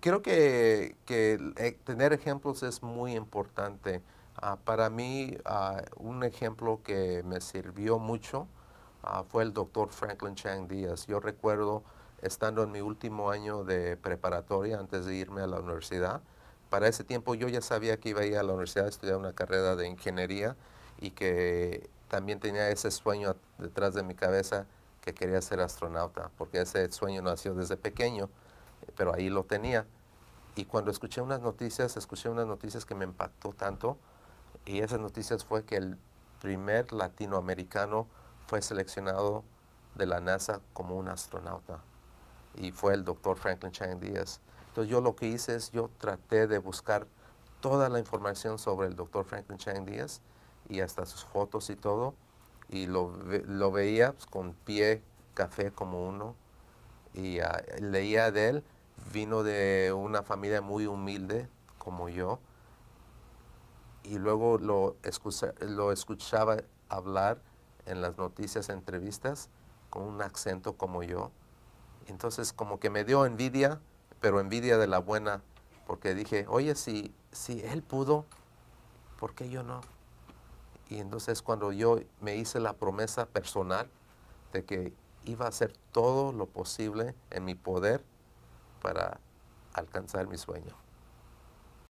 Creo que, eh, tener ejemplos es muy importante. Ah, para mí, ah, un ejemplo que me sirvió mucho ah, fue el doctor Franklin Chang Díaz. Yo recuerdo estando en mi último año de preparatoria antes de irme a la universidad. Para ese tiempo yo ya sabía que iba a ir a la universidad a estudiar una carrera de ingeniería y que también tenía ese sueño detrás de mi cabeza que quería ser astronauta, porque ese sueño nació desde pequeño pero ahí lo tenía. Y cuando escuché unas noticias, escuché unas noticias que me impactó tanto, y esas noticias fue que el primer latinoamericano fue seleccionado de la NASA como un astronauta, y fue el doctor Franklin Chang Díaz. Entonces yo lo que hice es, yo traté de buscar toda la información sobre el doctor Franklin Chang Díaz, y hasta sus fotos y todo, y lo, veía pues, con pie café como uno, y ah, leía de él, vino de una familia muy humilde como yo y luego lo, lo escuchaba hablar en las noticias, entrevistas, con un acento como yo. Entonces como que me dio envidia, pero envidia de la buena, porque dije, oye, si, si él pudo, ¿por qué yo no? Y entonces cuando yo me hice la promesa personal de que iba a hacer todo lo posible en mi poder para alcanzar mi sueño.